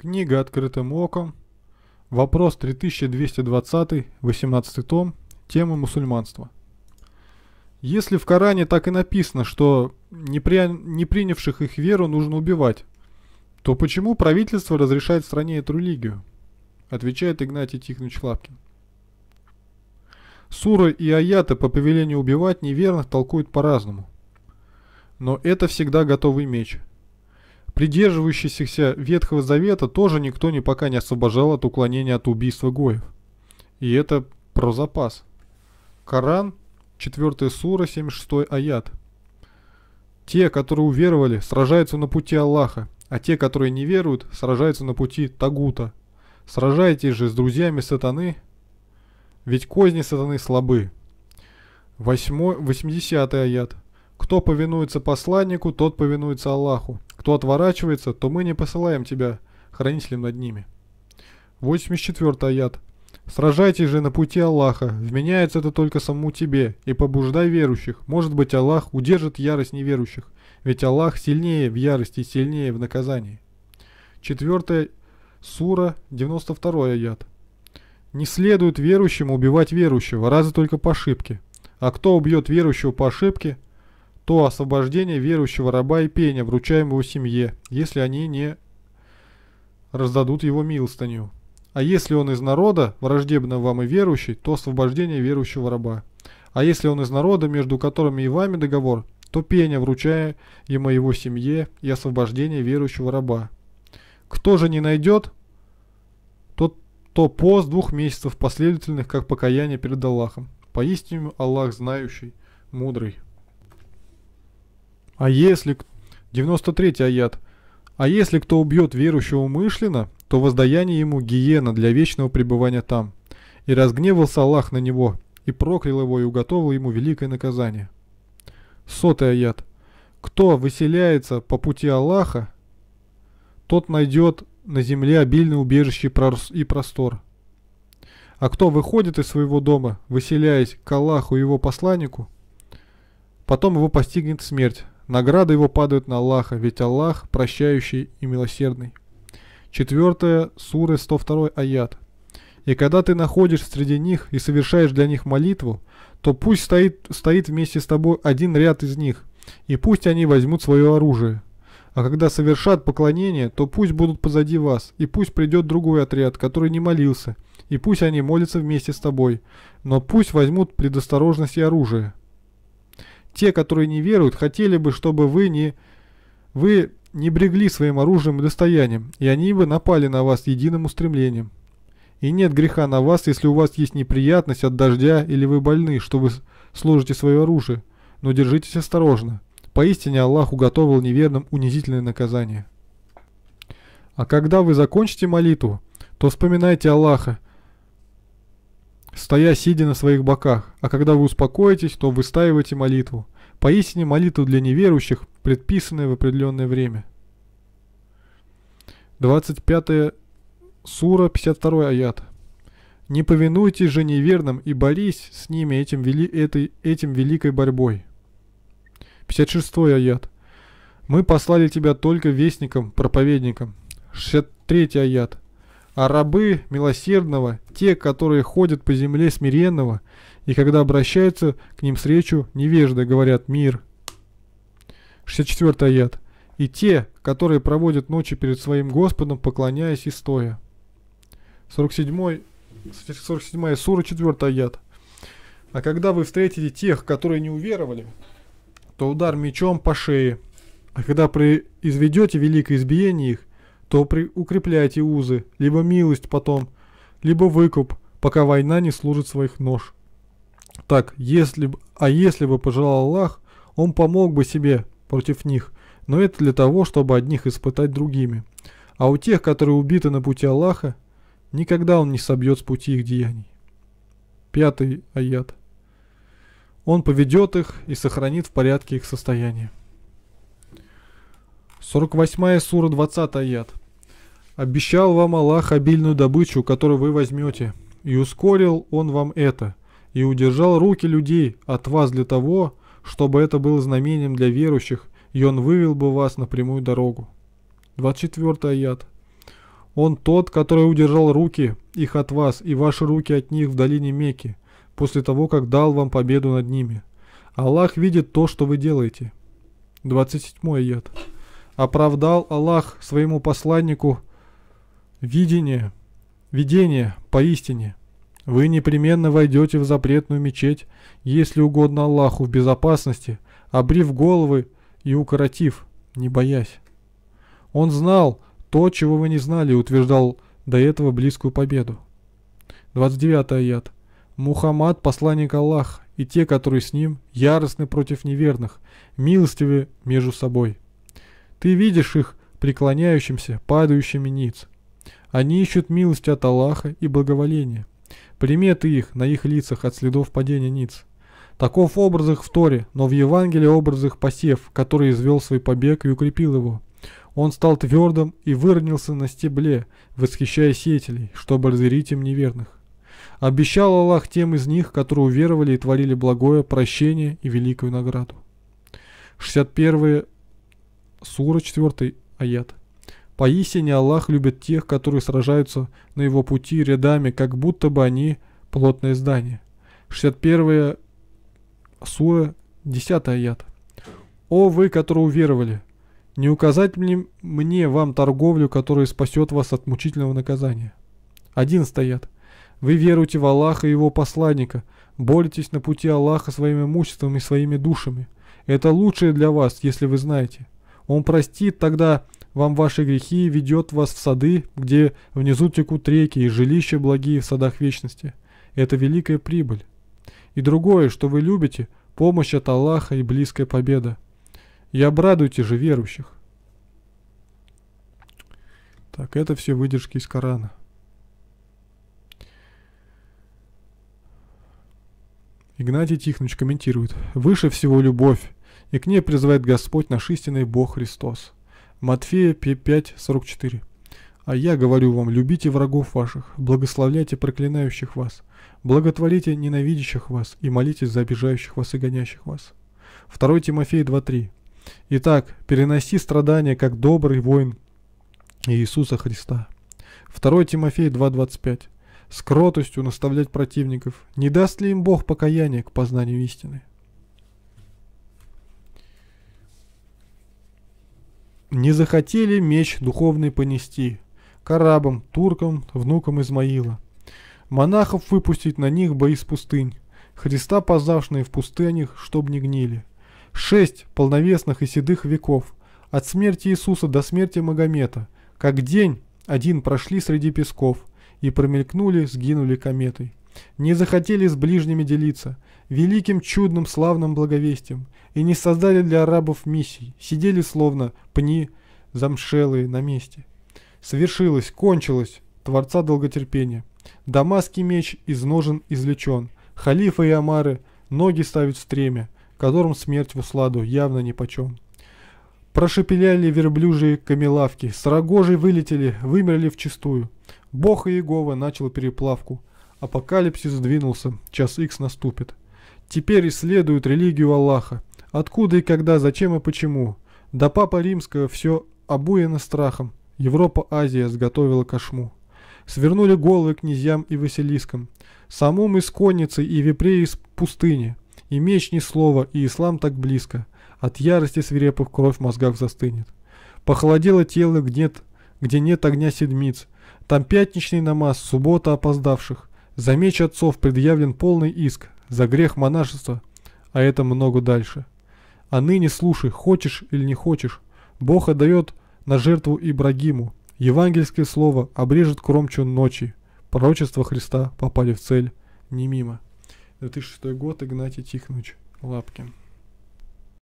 Книга «Открытым оком». Вопрос 3220, 18 том, тема мусульманства. Если в Коране так и написано, что не, принявших их веру нужно убивать, то почему правительство разрешает стране эту религию? Отвечает Игнатий Тихонович Лапкин. Суры и аяты по повелению убивать неверных толкуют по-разному. Но это всегда готовый меч – придерживающихся Ветхого Завета тоже никто не пока не освобождал от уклонения от убийства Гоев. И это про запас. Коран, 4 сура, 76 аят. Те, которые уверовали, сражаются на пути Аллаха, а те, которые не веруют, сражаются на пути Тагута. Сражайтесь же с друзьями сатаны, ведь козни сатаны слабы. 8, 80 аят. Кто повинуется посланнику, тот повинуется Аллаху кто отворачивается, то мы не посылаем тебя хранителем над ними. 84 аят. Сражайтесь же на пути Аллаха, вменяется это только самому тебе, и побуждай верующих. Может быть, Аллах удержит ярость неверующих, ведь Аллах сильнее в ярости и сильнее в наказании. 4 сура, 92 аят. Не следует верующим убивать верующего, разве только по ошибке. А кто убьет верующего по ошибке – то освобождение верующего раба и пения, вручаемого семье, если они не раздадут его милостыню. А если он из народа, враждебного вам и верующий, то освобождение верующего раба. А если он из народа, между которыми и вами договор, то пение, вручая ему его семье, и освобождение верующего раба. Кто же не найдет, тот то пост двух месяцев последовательных, как покаяние перед Аллахом. Поистине Аллах знающий, мудрый. А если... 93-й аят. А если кто убьет верующего умышленно, то воздаяние ему гиена для вечного пребывания там. И разгневался Аллах на него, и проклял его, и уготовил ему великое наказание. Сотый аят. Кто выселяется по пути Аллаха, тот найдет на земле обильное убежище и простор. А кто выходит из своего дома, выселяясь к Аллаху и его посланнику, потом его постигнет смерть, Награда его падает на Аллаха, ведь Аллах прощающий и милосердный. Четвертое, суры 102 аят. И когда ты находишь среди них и совершаешь для них молитву, то пусть стоит, стоит вместе с тобой один ряд из них, и пусть они возьмут свое оружие. А когда совершат поклонение, то пусть будут позади вас, и пусть придет другой отряд, который не молился, и пусть они молятся вместе с тобой, но пусть возьмут предосторожность и оружие. Те, которые не веруют, хотели бы, чтобы вы не... Вы не брегли своим оружием и достоянием, и они бы напали на вас единым устремлением. И нет греха на вас, если у вас есть неприятность от дождя или вы больны, что вы сложите свое оружие. Но держитесь осторожно. Поистине Аллах уготовил неверным унизительное наказание. А когда вы закончите молитву, то вспоминайте Аллаха, стоя сидя на своих боках, а когда вы успокоитесь, то выстаивайте молитву. Поистине молитва для неверующих, предписанная в определенное время. 25 сура, 52 аят. Не повинуйтесь же неверным и борись с ними этим, вели, этой, этим великой борьбой. 56 аят. Мы послали тебя только вестником, проповедником. 63 аят. А рабы милосердного те, которые ходят по земле смиренного, и когда обращаются к ним с речью невежды, говорят «мир». 64 аят. И те, которые проводят ночи перед своим Господом, поклоняясь и стоя. 47, 47 сура, 4 аят. А когда вы встретите тех, которые не уверовали, то удар мечом по шее. А когда произведете великое избиение их, то при, укрепляйте узы, либо милость потом – либо выкуп, пока война не служит своих нож. Так, если б, а если бы пожелал Аллах, он помог бы себе против них, но это для того, чтобы одних испытать другими. А у тех, которые убиты на пути Аллаха, никогда он не собьет с пути их деяний. Пятый аят. Он поведет их и сохранит в порядке их состояние. 48 сура 20 аят. Обещал вам Аллах обильную добычу, которую вы возьмете, и ускорил он вам это, и удержал руки людей от вас для того, чтобы это было знамением для верующих, и он вывел бы вас на прямую дорогу. 24 аят. Он тот, который удержал руки их от вас и ваши руки от них в долине Мекки, после того, как дал вам победу над ними. Аллах видит то, что вы делаете. 27 аят. Оправдал Аллах своему посланнику – Видение, видение, поистине. Вы непременно войдете в запретную мечеть, если угодно Аллаху, в безопасности, обрив головы и укоротив, не боясь. Он знал то, чего вы не знали, и утверждал до этого близкую победу. 29 аят. Мухаммад – посланник Аллаха, и те, которые с ним, яростны против неверных, милостивы между собой. Ты видишь их преклоняющимся, падающими ниц. Они ищут милость от Аллаха и благоволения. Приметы их на их лицах от следов падения ниц. Таков образ их в Торе, но в Евангелии образ их посев, который извел свой побег и укрепил его. Он стал твердым и выровнялся на стебле, восхищая сеятелей, чтобы разверить им неверных. Обещал Аллах тем из них, которые уверовали и творили благое, прощение и великую награду. 61 сура 4 аят. Поистине Аллах любит тех, которые сражаются на его пути рядами, как будто бы они плотное здание. 61 сура, 10 аят. «О вы, которые уверовали, не указать мне, мне вам торговлю, которая спасет вас от мучительного наказания». Один стоят. «Вы веруете в Аллаха и его посланника, боритесь на пути Аллаха своим имуществом и своими душами. Это лучшее для вас, если вы знаете. Он простит тогда вам ваши грехи, ведет вас в сады, где внизу текут реки и жилища благие в садах вечности. Это великая прибыль. И другое, что вы любите, помощь от Аллаха и близкая победа. И обрадуйте же верующих. Так, это все выдержки из Корана. Игнатий Тихонович комментирует. «Выше всего любовь, и к ней призывает Господь наш истинный Бог Христос». Матфея 5.44. А я говорю вам, любите врагов ваших, благословляйте проклинающих вас, благотворите ненавидящих вас и молитесь за обижающих вас и гонящих вас. 2 Тимофея 2.3. Итак, переноси страдания, как добрый воин Иисуса Христа. 2 Тимофея 2.25. С кротостью наставлять противников. Не даст ли им Бог покаяние к познанию истины? Не захотели меч духовный понести карабам, туркам, внукам Измаила. Монахов выпустить на них бои из пустынь, Христа познавшие в пустынях, чтоб не гнили. Шесть полновесных и седых веков, от смерти Иисуса до смерти Магомета, как день один прошли среди песков, и промелькнули, сгинули кометой не захотели с ближними делиться великим чудным славным благовестием и не создали для арабов миссий, сидели словно пни замшелые на месте. Совершилось, кончилось, Творца долготерпения. Дамасский меч из ножен извлечен, халифа и омары ноги ставят в стремя, которым смерть в усладу явно нипочем. Прошепеляли верблюжие камелавки, с рогожей вылетели, вымерли вчистую. Бог и Иегова начал переплавку – Апокалипсис двинулся, час икс наступит. Теперь исследуют религию Аллаха. Откуда и когда, зачем и почему. До Папа Римского все обуяно страхом. Европа-Азия сготовила кошму. Свернули головы князьям и Василискам. Самум из конницы и вепре из пустыни. И меч ни слова, и ислам так близко. От ярости свирепых кровь в мозгах застынет. Похолодело тело, где нет, где нет огня седмиц. Там пятничный намаз, суббота опоздавших. За меч отцов предъявлен полный иск, за грех монашества, а это много дальше. А ныне слушай, хочешь или не хочешь, Бог отдает на жертву Ибрагиму. Евангельское слово обрежет кромчу ночи. Пророчество Христа попали в цель не мимо. 2006 год, Игнатий Тихонович Лапкин.